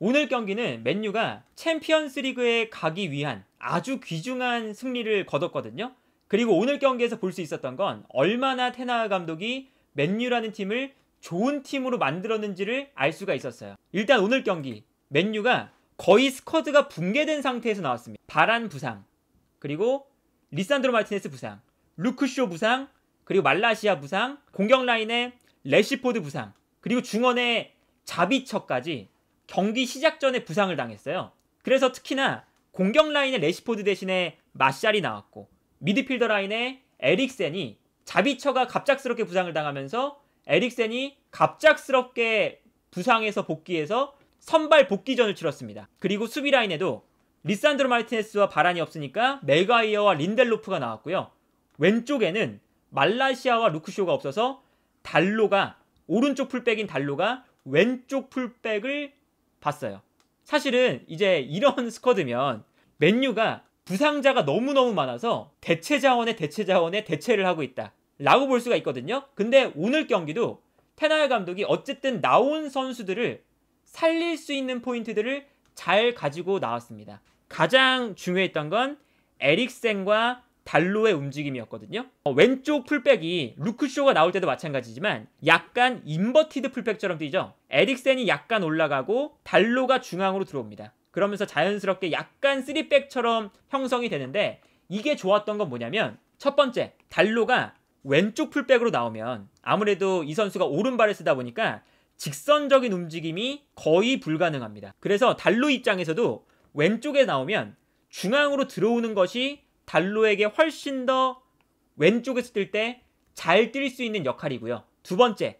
오늘 경기는 맨유가 챔피언스 리그에 가기 위한 아주 귀중한 승리를 거뒀거든요. 그리고 오늘 경기에서 볼 수 있었던 건 얼마나 테나 감독이 맨유라는 팀을 좋은 팀으로 만들었는지를 알 수가 있었어요. 일단 오늘 경기 맨유가 거의 스쿼드가 붕괴된 상태에서 나왔습니다. 바란 부상, 그리고 리산드로 마티네스 부상, 루크쇼 부상, 그리고 말라시아 부상, 공격 라인의 레시포드 부상, 그리고 중원의 자비처까지 경기 시작 전에 부상을 당했어요. 그래서 특히나 공격 라인에 레시포드 대신에 마샬이 나왔고 미드필더 라인에 에릭센이 자비처가 갑작스럽게 부상을 당하면서 에릭센이 갑작스럽게 부상해서 복귀해서 선발 복귀전을 치렀습니다. 그리고 수비 라인에도 리산드로 마르티네스와 바란이 없으니까 메가이어와 린델로프가 나왔고요. 왼쪽에는 말라시아와 루크쇼가 없어서 달로가 오른쪽 풀백인 달로가 왼쪽 풀백을 봤어요. 사실은 이제 이런 스쿼드면 맨유가 부상자가 너무너무 많아서 대체 자원에 대체 자원에 대체를 하고 있다. 라고 볼 수가 있거든요. 근데 오늘 경기도 테나야 감독이 어쨌든 나온 선수들을 살릴 수 있는 포인트들을 잘 가지고 나왔습니다. 가장 중요했던 건 에릭센과 달로의 움직임이었거든요. 어, 왼쪽 풀백이 루크쇼가 나올 때도 마찬가지지만 약간 인버티드 풀백처럼 뛰죠. 에릭센이 약간 올라가고 달로가 중앙으로 들어옵니다. 그러면서 자연스럽게 약간 3백처럼 형성이 되는데 이게 좋았던 건 뭐냐면 첫 번째 달로가 왼쪽 풀백으로 나오면 아무래도 이 선수가 오른발을 쓰다 보니까 직선적인 움직임이 거의 불가능합니다. 그래서 달로 입장에서도 왼쪽에 나오면 중앙으로 들어오는 것이 달로에게 훨씬 더 왼쪽에서 뛸 때 잘 뛸 수 있는 역할이고요. 두 번째,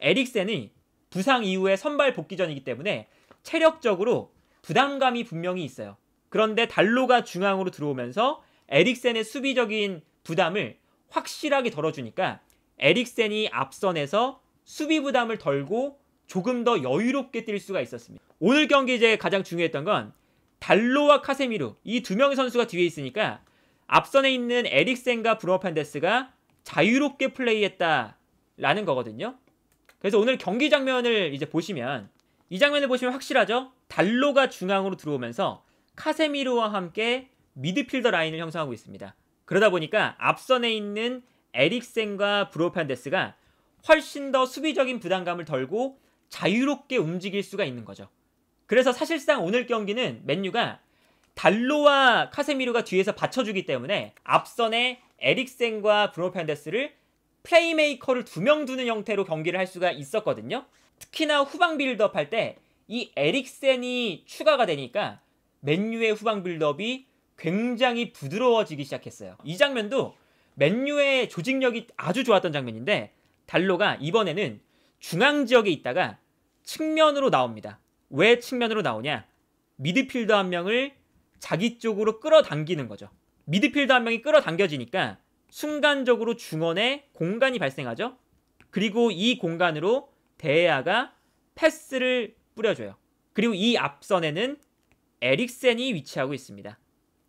에릭센이 부상 이후에 선발 복귀전이기 때문에 체력적으로 부담감이 분명히 있어요. 그런데 달로가 중앙으로 들어오면서 에릭센의 수비적인 부담을 확실하게 덜어주니까 에릭센이 앞선에서 수비 부담을 덜고 조금 더 여유롭게 뛸 수가 있었습니다. 오늘 경기 이제 가장 중요했던 건 달로와 카세미루 이 두 명의 선수가 뒤에 있으니까 앞선에 있는 에릭센과 브루노 판데스가 자유롭게 플레이했다라는 거거든요. 그래서 오늘 경기 장면을 이제 보시면 이 장면을 보시면 확실하죠? 달로가 중앙으로 들어오면서 카세미루와 함께 미드필더 라인을 형성하고 있습니다. 그러다 보니까 앞선에 있는 에릭센과 브로판데스가 훨씬 더 수비적인 부담감을 덜고 자유롭게 움직일 수가 있는 거죠. 그래서 사실상 오늘 경기는 맨유가 달로와 카세미루가 뒤에서 받쳐주기 때문에 앞선에 에릭센과 브루노 펜데스를 플레이메이커를 두 명 두는 형태로 경기를 할 수가 있었거든요. 특히나 후방 빌드업 할 때 이 에릭센이 추가가 되니까 맨유의 후방 빌드업이 굉장히 부드러워지기 시작했어요. 이 장면도 맨유의 조직력이 아주 좋았던 장면인데 달로가 이번에는 중앙 지역에 있다가 측면으로 나옵니다. 왜 측면으로 나오냐? 미드필더 한 명을 자기 쪽으로 끌어당기는 거죠. 미드필더 한 명이 끌어당겨지니까 순간적으로 중원에 공간이 발생하죠. 그리고 이 공간으로 데야가 패스를 뿌려줘요. 그리고 이 앞선에는 에릭센이 위치하고 있습니다.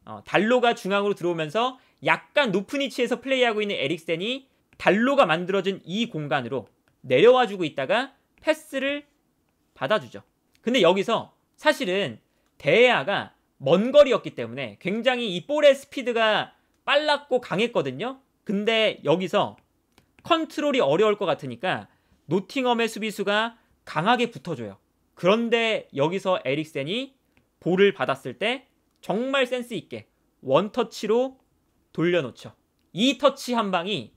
어, 달로가 중앙으로 들어오면서 약간 높은 위치에서 플레이하고 있는 에릭센이 달로가 만들어진 이 공간으로 내려와 주고 있다가 패스를 받아주죠. 근데 여기서 사실은 데야가 먼 거리였기 때문에 굉장히 이 볼의 스피드가 빨랐고 강했거든요. 근데 여기서 컨트롤이 어려울 것 같으니까 노팅엄의 수비수가 강하게 붙어줘요. 그런데 여기서 에릭센이 볼을 받았을 때 정말 센스 있게 원터치로 돌려놓죠. 이 터치 한 방이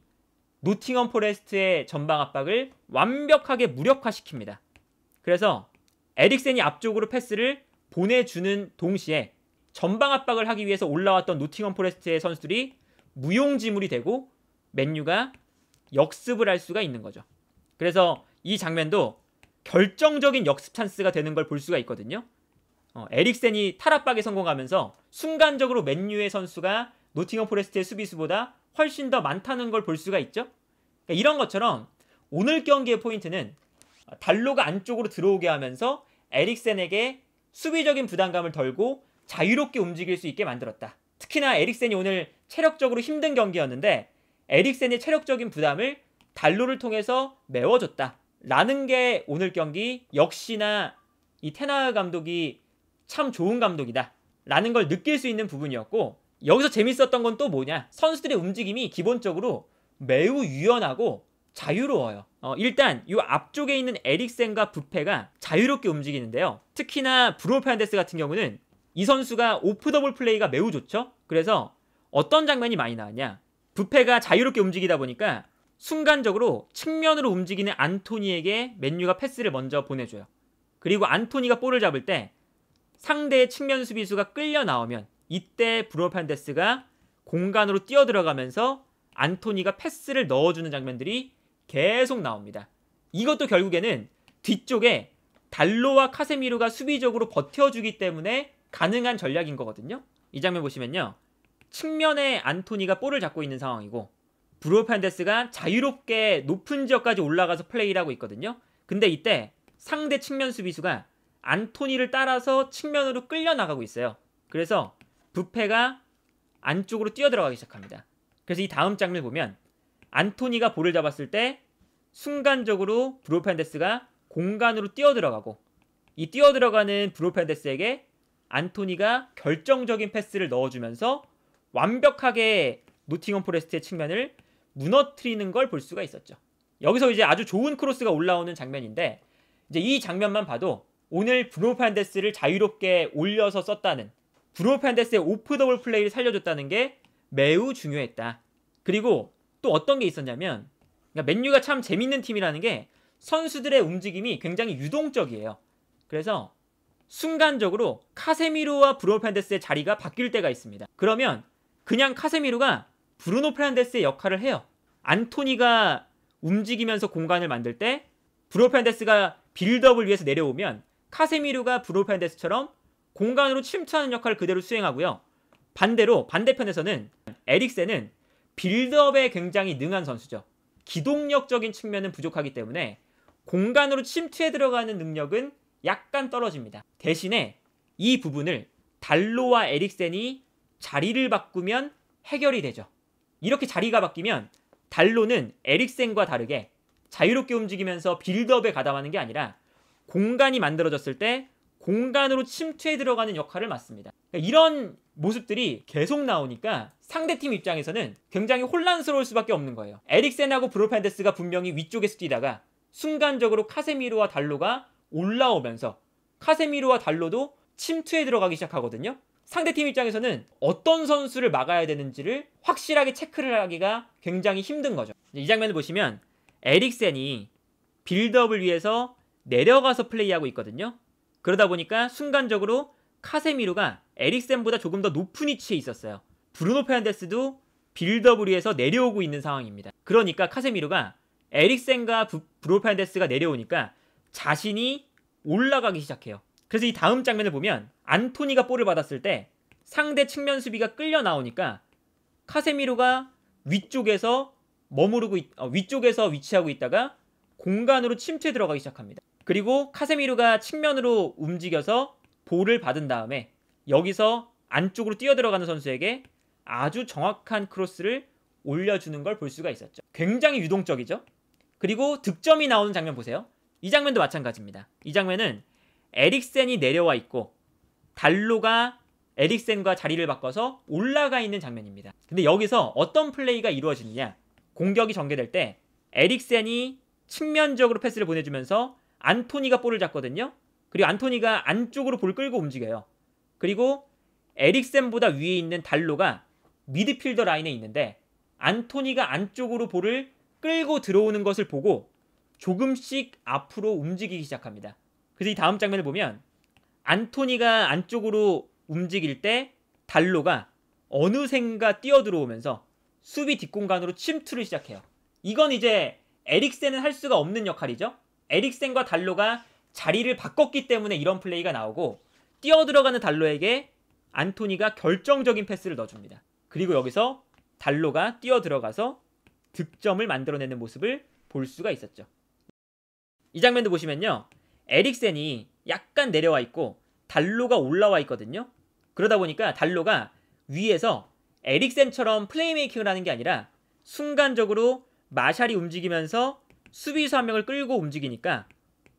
노팅엄 포레스트의 전방 압박을 완벽하게 무력화시킵니다. 그래서 에릭센이 앞쪽으로 패스를 보내주는 동시에 전방 압박을 하기 위해서 올라왔던 노팅엄 포레스트의 선수들이 무용지물이 되고 맨유가 역습을 할 수가 있는 거죠. 그래서 이 장면도 결정적인 역습 찬스가 되는 걸 볼 수가 있거든요. 어, 에릭센이 탈압박에 성공하면서 순간적으로 맨유의 선수가 노팅엄 포레스트의 수비수보다 훨씬 더 많다는 걸 볼 수가 있죠. 그러니까 이런 것처럼 오늘 경기의 포인트는 달로가 안쪽으로 들어오게 하면서 에릭센에게 수비적인 부담감을 덜고 자유롭게 움직일 수 있게 만들었다. 특히나 에릭센이 오늘 체력적으로 힘든 경기였는데 에릭센의 체력적인 부담을 달로를 통해서 메워줬다. 라는 게 오늘 경기 역시나 이 테나 감독이 참 좋은 감독이다. 라는 걸 느낄 수 있는 부분이었고 여기서 재밌었던 건 또 뭐냐? 선수들의 움직임이 기본적으로 매우 유연하고 자유로워요. 어, 일단 이 앞쪽에 있는 에릭센과 부페가 자유롭게 움직이는데요. 특히나 브로노 페란데스 같은 경우는 이 선수가 오프 더블 플레이가 매우 좋죠. 그래서 어떤 장면이 많이 나왔냐. 부페가 자유롭게 움직이다 보니까 순간적으로 측면으로 움직이는 안토니에게 맨유가 패스를 먼저 보내줘요. 그리고 안토니가 볼을 잡을 때 상대의 측면 수비수가 끌려 나오면 이때 브로노 페란데스가 공간으로 뛰어들어가면서 안토니가 패스를 넣어주는 장면들이 계속 나옵니다. 이것도 결국에는 뒤쪽에 달로와 카세미루가 수비적으로 버텨주기 때문에 가능한 전략인 거거든요. 이 장면 보시면요. 측면에 안토니가 볼을 잡고 있는 상황이고 브루노 판데스가 자유롭게 높은 지역까지 올라가서 플레이를 하고 있거든요. 근데 이때 상대 측면 수비수가 안토니를 따라서 측면으로 끌려 나가고 있어요. 그래서 부페가 안쪽으로 뛰어들어가기 시작합니다. 그래서 이 다음 장면을 보면 안토니가 볼을 잡았을 때 순간적으로 브로펜데스가 공간으로 뛰어들어가고 이 뛰어들어가는 브로펜데스에게 안토니가 결정적인 패스를 넣어주면서 완벽하게 노팅엄 포레스트의 측면을 무너뜨리는 걸 볼 수가 있었죠. 여기서 이제 아주 좋은 크로스가 올라오는 장면인데 이제 이 장면만 봐도 오늘 브로펜데스를 자유롭게 올려서 썼다는 브로펜데스의 오프 더블 플레이를 살려줬다는 게 매우 중요했다. 그리고 또 어떤 게 있었냐면 그러니까 맨유가 참 재밌는 팀이라는 게 선수들의 움직임이 굉장히 유동적이에요. 그래서 순간적으로 카세미루와 브루노 페데스의 자리가 바뀔 때가 있습니다. 그러면 그냥 카세미루가 브루노 페란데스의 역할을 해요. 안토니가 움직이면서 공간을 만들 때 브루노 페데스가 빌드업을 위해서 내려오면 카세미루가 브루노 페데스처럼 공간으로 침투하는 역할을 그대로 수행하고요. 반대로 반대편에서는 에릭센은 빌드업에 굉장히 능한 선수죠. 기동력적인 측면은 부족하기 때문에 공간으로 침투해 들어가는 능력은 약간 떨어집니다. 대신에 이 부분을 달로와 에릭센이 자리를 바꾸면 해결이 되죠. 이렇게 자리가 바뀌면 달로는 에릭센과 다르게 자유롭게 움직이면서 빌드업에 가담하는 게 아니라 공간이 만들어졌을 때 공간으로 침투해 들어가는 역할을 맡습니다. 그러니까 이런 모습들이 계속 나오니까 상대팀 입장에서는 굉장히 혼란스러울 수밖에 없는 거예요. 에릭센하고 브로펜데스가 분명히 위쪽에서 뛰다가 순간적으로 카세미로와 달로가 올라오면서 카세미로와 달로도 침투에 들어가기 시작하거든요. 상대팀 입장에서는 어떤 선수를 막아야 되는지를 확실하게 체크를 하기가 굉장히 힘든 거죠. 이 장면을 보시면 에릭센이 빌드업을 위해서 내려가서 플레이하고 있거든요. 그러다 보니까 순간적으로 카세미루가 에릭센보다 조금 더 높은 위치에 있었어요. 브루노 페안데스도 빌드업을 위해서 내려오고 있는 상황입니다. 그러니까 카세미루가 에릭센과 브루노 페안데스가 내려오니까 자신이 올라가기 시작해요. 그래서 이 다음 장면을 보면 안토니가 볼을 받았을 때 상대 측면 수비가 끌려 나오니까 카세미루가 위쪽에서 머무르고 있, 어, 위쪽에서 위치하고 있다가 공간으로 침투에 들어가기 시작합니다. 그리고 카세미루가 측면으로 움직여서 볼을 받은 다음에 여기서 안쪽으로 뛰어들어가는 선수에게 아주 정확한 크로스를 올려주는 걸 볼 수가 있었죠. 굉장히 유동적이죠. 그리고 득점이 나오는 장면 보세요. 이 장면도 마찬가지입니다. 이 장면은 에릭센이 내려와 있고 달로가 에릭센과 자리를 바꿔서 올라가 있는 장면입니다. 근데 여기서 어떤 플레이가 이루어지느냐? 공격이 전개될 때 에릭센이 측면적으로 패스를 보내주면서 안토니가 볼을 잡거든요. 그리고 안토니가 안쪽으로 볼 끌고 움직여요. 그리고 에릭센보다 위에 있는 달로가 미드필더 라인에 있는데 안토니가 안쪽으로 볼을 끌고 들어오는 것을 보고 조금씩 앞으로 움직이기 시작합니다. 그래서 이 다음 장면을 보면 안토니가 안쪽으로 움직일 때 달로가 어느샌가 뛰어들어오면서 수비 뒷공간으로 침투를 시작해요. 이건 이제 에릭센은 할 수가 없는 역할이죠. 에릭센과 달로가 자리를 바꿨기 때문에 이런 플레이가 나오고 뛰어 들어가는 달로에게 안토니가 결정적인 패스를 넣어줍니다. 그리고 여기서 달로가 뛰어 들어가서 득점을 만들어내는 모습을 볼 수가 있었죠. 이 장면도 보시면요. 에릭센이 약간 내려와 있고 달로가 올라와 있거든요. 그러다 보니까 달로가 위에서 에릭센처럼 플레이메이킹을 하는 게 아니라 순간적으로 마샬이 움직이면서 수비수 한 명을 끌고 움직이니까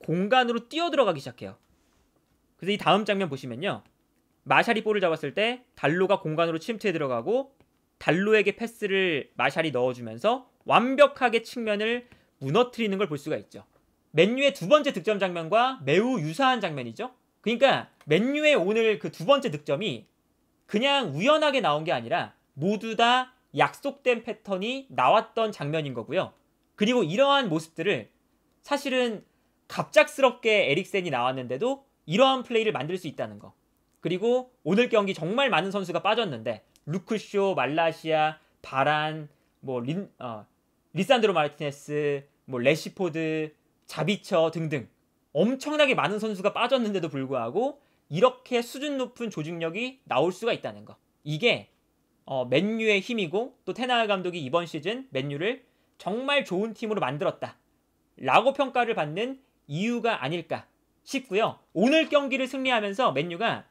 공간으로 뛰어들어가기 시작해요. 그래서 이 다음 장면 보시면요. 마샬이 볼을 잡았을 때 달로가 공간으로 침투해 들어가고 달로에게 패스를 마샬이 넣어주면서 완벽하게 측면을 무너뜨리는 걸 볼 수가 있죠. 맨유의 두 번째 득점 장면과 매우 유사한 장면이죠. 그러니까 맨유의 오늘 그 두 번째 득점이 그냥 우연하게 나온 게 아니라 모두 다 약속된 패턴이 나왔던 장면인 거고요. 그리고 이러한 모습들을 사실은 갑작스럽게 에릭센이 나왔는데도 이러한 플레이를 만들 수 있다는 거. 그리고 오늘 경기 정말 많은 선수가 빠졌는데 루크쇼, 말라시아, 바란, 뭐 린, 어, 리산드로 마르티네스, 뭐 레시포드, 자비처 등등 엄청나게 많은 선수가 빠졌는데도 불구하고 이렇게 수준 높은 조직력이 나올 수가 있다는 거. 이게 어, 맨유의 힘이고 또 테나 감독이 이번 시즌 맨유를 정말 좋은 팀으로 만들었다. 라고 평가를 받는 이유가 아닐까 싶고요. 오늘 경기를 승리하면서 맨유가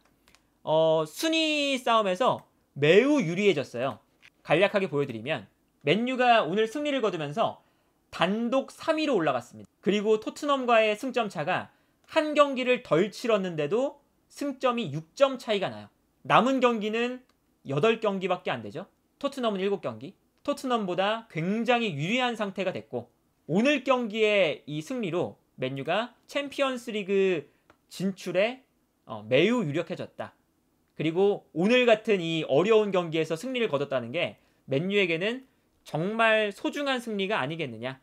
어, 순위 싸움에서 매우 유리해졌어요. 간략하게 보여드리면 맨유가 오늘 승리를 거두면서 단독 3위로 올라갔습니다. 그리고 토트넘과의 승점 차가 한 경기를 덜 치렀는데도 승점이 6점 차이가 나요. 남은 경기는 8경기밖에 안 되죠. 토트넘은 7경기. 토트넘보다 굉장히 유리한 상태가 됐고 오늘 경기의 이 승리로 맨유가 챔피언스리그 진출에 어, 매우 유력해졌다. 그리고 오늘 같은 이 어려운 경기에서 승리를 거뒀다는 게 맨유에게는 정말 소중한 승리가 아니겠느냐.